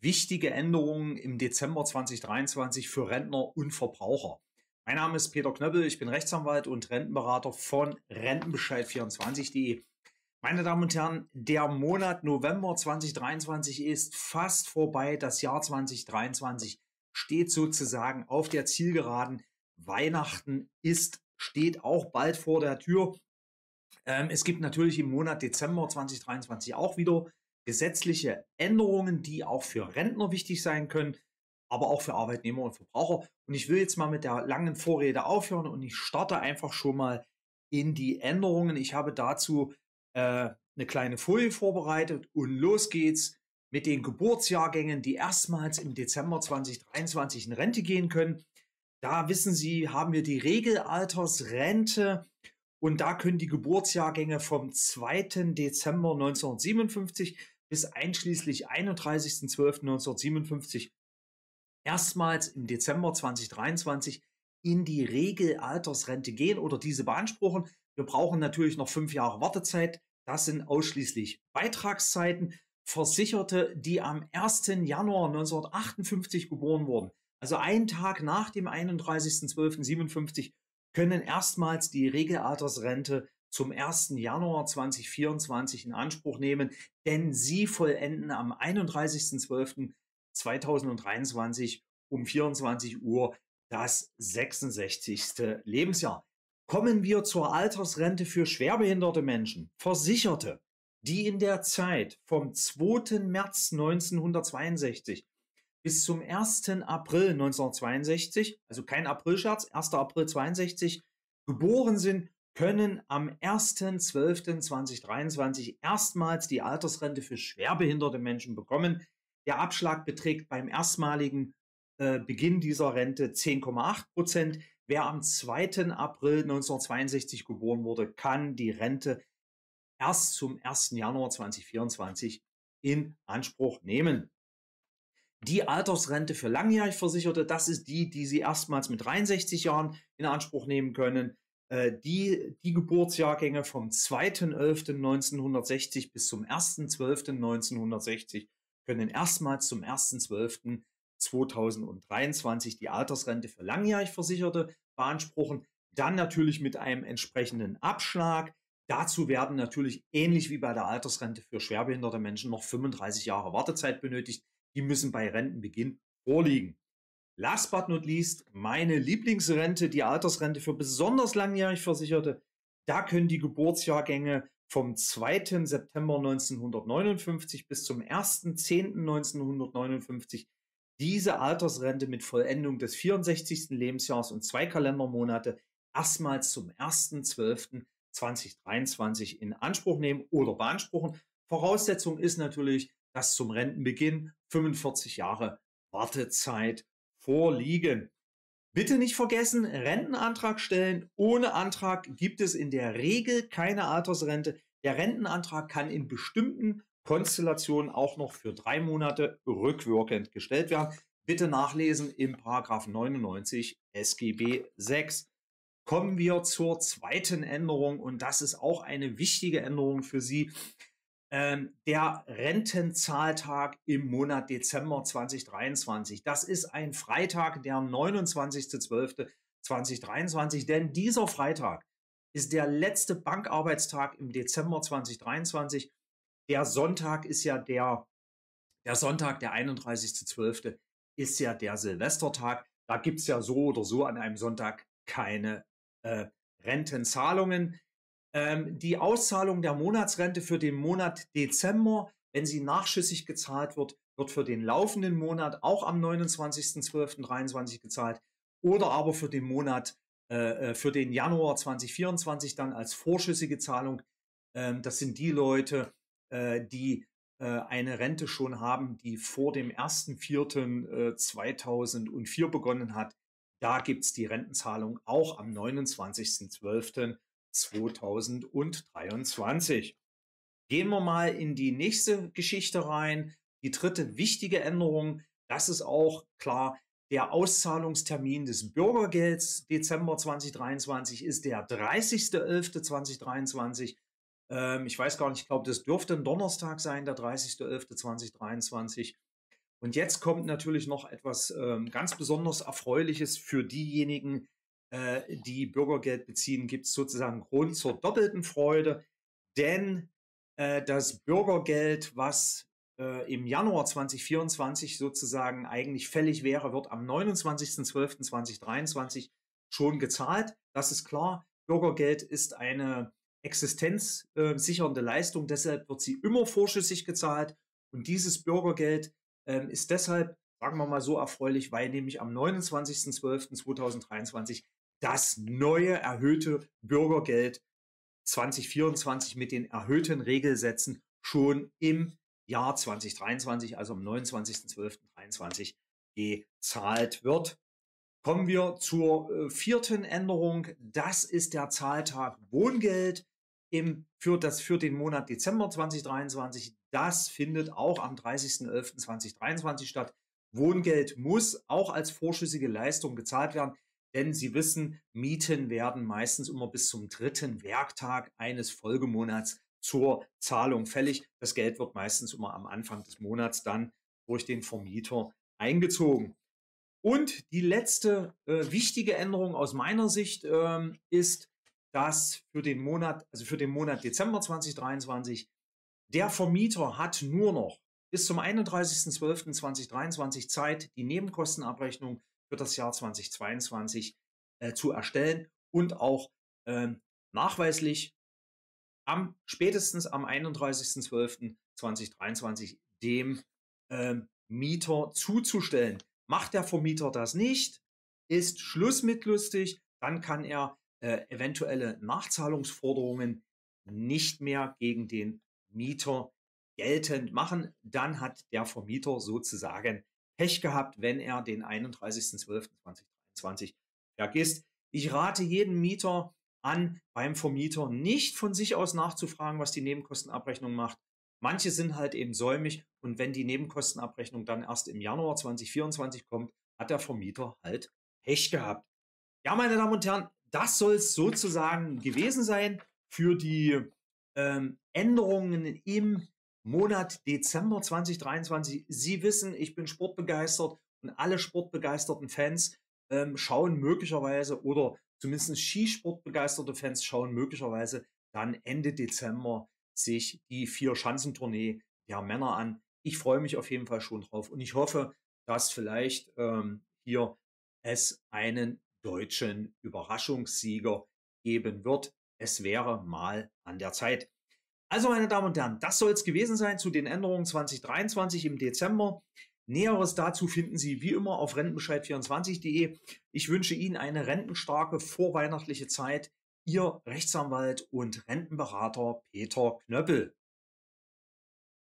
wichtige Änderungen im Dezember 2023 für Rentner und Verbraucher. Mein Name ist Peter Knöppel, ich bin Rechtsanwalt und Rentenberater von Rentenbescheid24.de. Meine Damen und Herren, der Monat November 2023 ist fast vorbei. Das Jahr 2023 steht sozusagen auf der Zielgeraden. Weihnachten ist, steht auch bald vor der Tür. Ähm, es gibt natürlich im Monat Dezember 2023 auch wieder gesetzliche Änderungen, die auch für Rentner wichtig sein können, aber auch für Arbeitnehmer und Verbraucher. Und ich will jetzt mal mit der langen Vorrede aufhören und ich starte einfach schon mal in die Änderungen. Ich habe dazu äh, eine kleine Folie vorbereitet und los geht's mit den Geburtsjahrgängen, die erstmals im Dezember 2023 in Rente gehen können. Da wissen Sie, haben wir die Regelaltersrente und da können die Geburtsjahrgänge vom 2. Dezember 1957 bis einschließlich 31.12.1957 erstmals im Dezember 2023 in die Regelaltersrente gehen oder diese beanspruchen. Wir brauchen natürlich noch fünf Jahre Wartezeit. Das sind ausschließlich Beitragszeiten. Versicherte, die am 1. Januar 1958 geboren wurden, also einen Tag nach dem 31.12.57, können erstmals die Regelaltersrente zum 1. Januar 2024 in Anspruch nehmen, denn sie vollenden am 31.12.2023 um 24 Uhr das 66. Lebensjahr. Kommen wir zur Altersrente für schwerbehinderte Menschen, Versicherte, die in der Zeit vom 2. März 1962 bis zum 1. April 1962, also kein Aprilscherz, 1. April 62, geboren sind können am 1.12.2023 erstmals die Altersrente für schwerbehinderte Menschen bekommen. Der Abschlag beträgt beim erstmaligen äh, Beginn dieser Rente 10,8 Prozent. Wer am 2. April 1962 geboren wurde, kann die Rente erst zum 1. Januar 2024 in Anspruch nehmen. Die Altersrente für langjährig Versicherte, das ist die, die Sie erstmals mit 63 Jahren in Anspruch nehmen können. Äh, die, die Geburtsjahrgänge vom 2.11.1960 bis zum 1.12.1960 können erstmals zum 1.12.2023 die Altersrente für langjährig Versicherte beanspruchen. Dann natürlich mit einem entsprechenden Abschlag. Dazu werden natürlich ähnlich wie bei der Altersrente für schwerbehinderte Menschen noch 35 Jahre Wartezeit benötigt. Die müssen bei Rentenbeginn vorliegen. Last but not least, meine Lieblingsrente, die Altersrente für besonders langjährig Versicherte. Da können die Geburtsjahrgänge vom 2. September 1959 bis zum 1.10.1959 diese Altersrente mit Vollendung des 64. Lebensjahres und zwei Kalendermonate erstmals zum 1.12.2023 in Anspruch nehmen oder beanspruchen. Voraussetzung ist natürlich, dass zum Rentenbeginn 45 Jahre Wartezeit vorliegen. Bitte nicht vergessen, Rentenantrag stellen. Ohne Antrag gibt es in der Regel keine Altersrente. Der Rentenantrag kann in bestimmten Konstellationen auch noch für drei Monate rückwirkend gestellt werden. Bitte nachlesen im Paragraph 99 SGB 6. Kommen wir zur zweiten Änderung und das ist auch eine wichtige Änderung für Sie ähm, der Rentenzahltag im Monat Dezember 2023. Das ist ein Freitag, der 29.12.2023, denn dieser Freitag ist der letzte Bankarbeitstag im Dezember 2023. Der Sonntag ist ja der, der Sonntag, der 31.12. ist ja der Silvestertag. Da gibt es ja so oder so an einem Sonntag keine äh, Rentenzahlungen ähm, die Auszahlung der Monatsrente für den Monat Dezember, wenn sie nachschüssig gezahlt wird, wird für den laufenden Monat auch am 29.12.23 gezahlt oder aber für den Monat, äh, äh, für den Januar 2024 dann als vorschüssige Zahlung. Ähm, das sind die Leute, äh, die eine Rente schon haben, die vor dem 1.4.2004 begonnen hat. Da gibt es die Rentenzahlung auch am 29.12. 2023. Gehen wir mal in die nächste Geschichte rein. Die dritte wichtige Änderung, das ist auch klar, der Auszahlungstermin des Bürgergelds Dezember 2023 ist der 30.11.2023. Ähm, ich weiß gar nicht, ich glaube, das dürfte ein Donnerstag sein, der 30.11.2023. Und jetzt kommt natürlich noch etwas ähm, ganz besonders Erfreuliches für diejenigen, äh, die Bürgergeld beziehen, gibt es sozusagen Grund zur doppelten Freude, denn äh, das Bürgergeld, was äh, im Januar 2024 sozusagen eigentlich fällig wäre, wird am 29.12.2023 schon gezahlt. Das ist klar. Bürgergeld ist eine existenzsichernde Leistung, deshalb wird sie immer vorschüssig gezahlt. Und dieses Bürgergeld ähm, ist deshalb, sagen wir mal so, erfreulich, weil nämlich am 29.12.2023 das neue erhöhte Bürgergeld 2024 mit den erhöhten Regelsätzen schon im Jahr 2023, also am 29.12.23 gezahlt wird. Kommen wir zur äh, vierten Änderung. Das ist der Zahltag Wohngeld im, für, das, für den Monat Dezember 2023. Das findet auch am 30.11.2023 statt. Wohngeld muss auch als vorschüssige Leistung gezahlt werden. Denn Sie wissen, Mieten werden meistens immer bis zum dritten Werktag eines Folgemonats zur Zahlung fällig. Das Geld wird meistens immer am Anfang des Monats dann durch den Vermieter eingezogen. Und die letzte äh, wichtige Änderung aus meiner Sicht ähm, ist, dass für den Monat, also für den Monat Dezember 2023, der Vermieter hat nur noch bis zum 31.12.2023 Zeit, die Nebenkostenabrechnung für das Jahr 2022 äh, zu erstellen und auch ähm, nachweislich am spätestens am 31.12.2023 dem ähm, Mieter zuzustellen. Macht der Vermieter das nicht, ist Schluss mit lustig, dann kann er äh, eventuelle Nachzahlungsforderungen nicht mehr gegen den Mieter geltend machen. Dann hat der Vermieter sozusagen Pech gehabt, wenn er den 31.12.2023 vergisst. Ich rate jeden Mieter an, beim Vermieter nicht von sich aus nachzufragen, was die Nebenkostenabrechnung macht. Manche sind halt eben säumig und wenn die Nebenkostenabrechnung dann erst im Januar 2024 kommt, hat der Vermieter halt Pech gehabt. Ja, meine Damen und Herren, das soll es sozusagen gewesen sein für die ähm, Änderungen im Monat Dezember 2023. Sie wissen, ich bin sportbegeistert und alle sportbegeisterten Fans ähm, schauen möglicherweise oder zumindest Skisportbegeisterte Fans schauen möglicherweise dann Ende Dezember sich die Vier-Schanzentournee der Männer an. Ich freue mich auf jeden Fall schon drauf und ich hoffe, dass vielleicht ähm, hier es einen deutschen Überraschungssieger geben wird. Es wäre mal an der Zeit. Also, meine Damen und Herren, das soll es gewesen sein zu den Änderungen 2023 im Dezember. Näheres dazu finden Sie wie immer auf rentenbescheid24.de. Ich wünsche Ihnen eine rentenstarke vorweihnachtliche Zeit. Ihr Rechtsanwalt und Rentenberater Peter Knöppel.